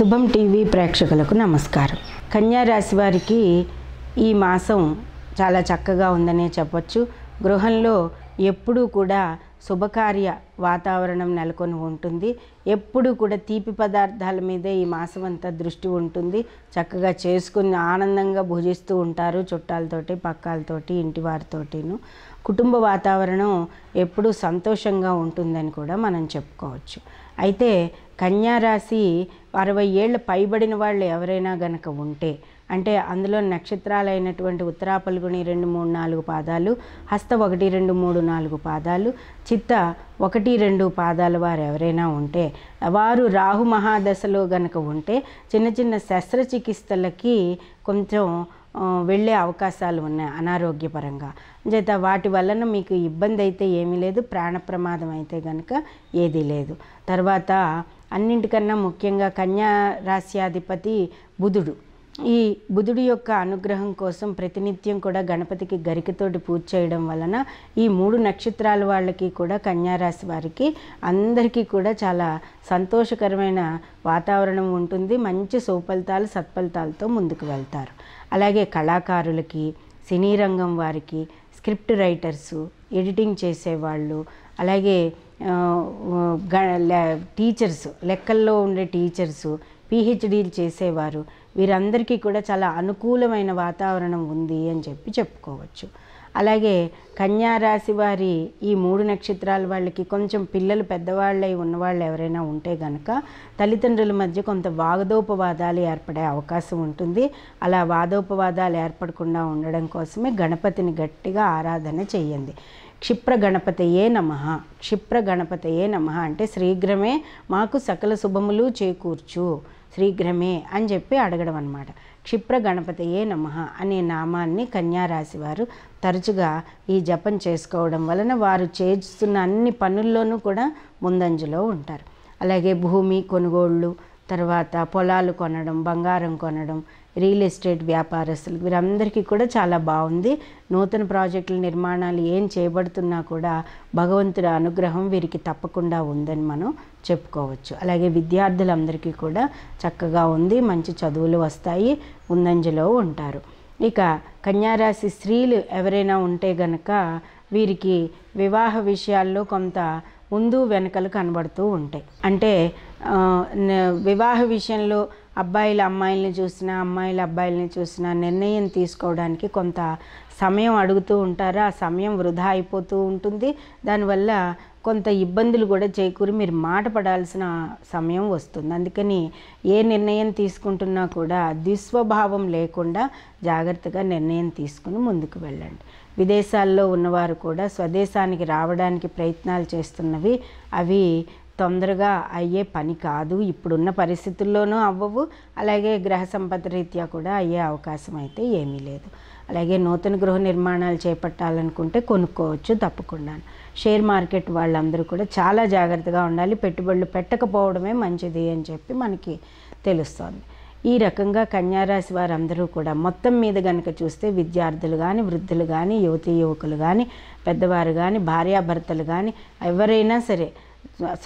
శుభం టీవీ ప్రేక్షకులకు నమస్కారం కన్యారాశి వారికి ఈ మాసం చాలా చక్కగా ఉందనే చెప్పచ్చు గృహంలో ఎప్పుడూ కూడా శుభకార్య వాతావరణం నెలకొని ఉంటుంది ఎప్పుడు కూడా తీపి పదార్థాల మీదే ఈ మాసం అంతా దృష్టి ఉంటుంది చక్కగా చేసుకుని ఆనందంగా భుజిస్తూ ఉంటారు చుట్టాలతోటి పక్కాలతోటి ఇంటి వారితోటిను కుటుంబ వాతావరణం ఎప్పుడూ సంతోషంగా ఉంటుందని కూడా మనం చెప్పుకోవచ్చు అయితే కన్యారాశి అరవై ఏళ్ళు పైబడిన వాళ్ళు ఎవరైనా గనక ఉంటే అంటే అందులో నక్షత్రాలైనటువంటి ఉత్తరా రెండు మూడు నాలుగు పాదాలు హస్త ఒకటి రెండు మూడు నాలుగు పాదాలు చిత్త ఒకటి రెండు పాదాల వారు ఎవరైనా ఉంటే వారు రాహు మహాదశలో గనక ఉంటే చిన్న చిన్న శస్త్రచికిత్సలకి కొంచెం వెళ్ళే అవకాశాలు ఉన్నాయి అనారోగ్యపరంగా చేత వాటి వలన మీకు ఇబ్బంది అయితే ఏమీ లేదు ప్రాణ ప్రమాదం అయితే కనుక ఏదీ లేదు తర్వాత అన్నింటికన్నా ముఖ్యంగా కన్యా రాశ్యాధిపతి బుధుడు ఈ బుధుడి యొక్క అనుగ్రహం కోసం ప్రతినిత్యం కూడా గణపతికి గరికతోటి పూజ చేయడం వలన ఈ మూడు నక్షత్రాల వాళ్ళకి కూడా కన్యారాశి వారికి అందరికీ కూడా చాలా సంతోషకరమైన వాతావరణం ఉంటుంది మంచి సౌఫలితాలు సత్ఫలితాలతో ముందుకు వెళ్తారు అలాగే కళాకారులకి సినీ రంగం వారికి స్క్రిప్ట్ రైటర్సు ఎడిటింగ్ చేసేవాళ్ళు అలాగే టీచర్స్ లెక్కల్లో ఉండే టీచర్సు పిహెచ్డీలు చేసేవారు వీరందరికీ కూడా చాలా అనుకూలమైన వాతావరణం ఉంది అని చెప్పి చెప్పుకోవచ్చు అలాగే రాశి వారి ఈ మూడు నక్షత్రాల వాళ్ళకి కొంచెం పిల్లలు పెద్దవాళ్ళై ఉన్నవాళ్ళు ఎవరైనా ఉంటే గనక తల్లిదండ్రుల మధ్య కొంత వాదోపవాదాలు ఏర్పడే అవకాశం ఉంటుంది అలా వాదోపవాదాలు ఏర్పడకుండా ఉండడం కోసమే గణపతిని గట్టిగా ఆరాధన చేయండి క్షిప్రగణపతయే నమ క్షిప్రగణపతయే నమ అంటే శ్రీగ్రమే మాకు సకల శుభములు చేకూర్చు శ్రీగ్రమే అని చెప్పి అడగడం అనమాట క్షిప్ర గణపతియే నమ అనే నామాన్ని కన్యారాశి వారు తరచుగా ఈ జపం చేసుకోవడం వలన వారు చేస్తున్న అన్ని పనుల్లోనూ కూడా ముందంజలో ఉంటారు అలాగే భూమి కొనుగోళ్ళు తర్వాత పొలాలు కొనడం బంగారం కొనడం రియల్ ఎస్టేట్ వ్యాపారస్తులు వీరందరికీ కూడా చాలా బాగుంది నూతన ప్రాజెక్టుల నిర్మాణాలు ఏం చేయబడుతున్నా కూడా భగవంతుడి అనుగ్రహం వీరికి తప్పకుండా ఉందని మనం చెప్పుకోవచ్చు అలాగే విద్యార్థులందరికీ కూడా చక్కగా ఉంది మంచి చదువులు వస్తాయి ముందంజలో ఉంటారు ఇక కన్యారాశి స్త్రీలు ఎవరైనా ఉంటే గనక వీరికి వివాహ విషయాల్లో కొంత ముందు వెనకలు కనబడుతూ ఉంటాయి అంటే వివాహ విషయంలో అబ్బాయిల అమ్మాయిల్ని చూసినా అమ్మాయిల అబ్బాయిల్ని చూసినా నిర్ణయం తీసుకోవడానికి కొంత సమయం అడుగుతూ ఉంటారు ఆ సమయం వృధా అయిపోతూ ఉంటుంది దానివల్ల కొంత ఇబ్బందులు కూడా చేకూరి మీరు మాట పడాల్సిన సమయం వస్తుంది అందుకని ఏ నిర్ణయం తీసుకుంటున్నా కూడా దుస్వభావం లేకుండా జాగ్రత్తగా నిర్ణయం తీసుకుని ముందుకు వెళ్ళండి విదేశాల్లో ఉన్నవారు కూడా స్వదేశానికి రావడానికి ప్రయత్నాలు చేస్తున్నవి అవి తొందరగా అయ్యే పని కాదు ఇప్పుడున్న పరిస్థితుల్లోనూ అవ్వవు అలాగే గ్రహ సంపద రీత్యా కూడా అయ్యే అవకాశం అయితే ఏమీ లేదు అలాగే నూతన గృహ నిర్మాణాలు చేపట్టాలనుకుంటే కొనుక్కోవచ్చు తప్పకుండా షేర్ మార్కెట్ వాళ్ళందరూ కూడా చాలా జాగ్రత్తగా ఉండాలి పెట్టుబడులు పెట్టకపోవడమే మంచిది అని చెప్పి మనకి తెలుస్తోంది ఈ రకంగా కన్యారాశి వారందరూ కూడా మొత్తం మీద కనుక చూస్తే విద్యార్థులు కానీ వృద్ధులు కానీ యువతీ యువకులు కానీ పెద్దవారు కానీ భార్యాభర్తలు కానీ ఎవరైనా సరే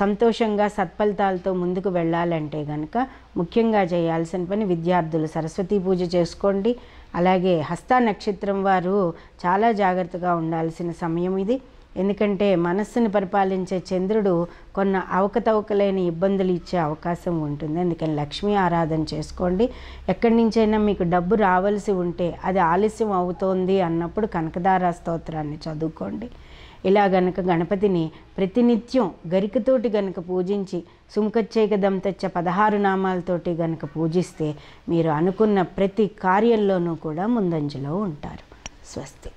సంతోషంగా సత్ఫలితాలతో ముందుకు వెళ్ళాలంటే కనుక ముఖ్యంగా చేయాల్సిన పని విద్యార్థులు సరస్వతీ పూజ చేసుకోండి అలాగే హస్త నక్షత్రం వారు చాలా జాగ్రత్తగా ఉండాల్సిన సమయం ఇది ఎందుకంటే మనస్సును పరిపాలించే చంద్రుడు కొన్న అవకతవకలైన ఇబ్బందులు ఇచ్చే అవకాశం ఉంటుంది అందుకని లక్ష్మీ ఆరాధన చేసుకోండి ఎక్కడి నుంచైనా మీకు డబ్బు రావాల్సి ఉంటే అది ఆలస్యం అవుతోంది అన్నప్పుడు కనకదారా స్తోత్రాన్ని చదువుకోండి ఇలా గనక గణపతిని ప్రతినిత్యం గరికతోటి గనక పూజించి సుముఖచ్చేకదంతచ్చ పదహారు నామాలతోటి గనక పూజిస్తే మీరు అనుకున్న ప్రతి కార్యంలోనూ కూడా ముందంజలో ఉంటారు స్వస్తి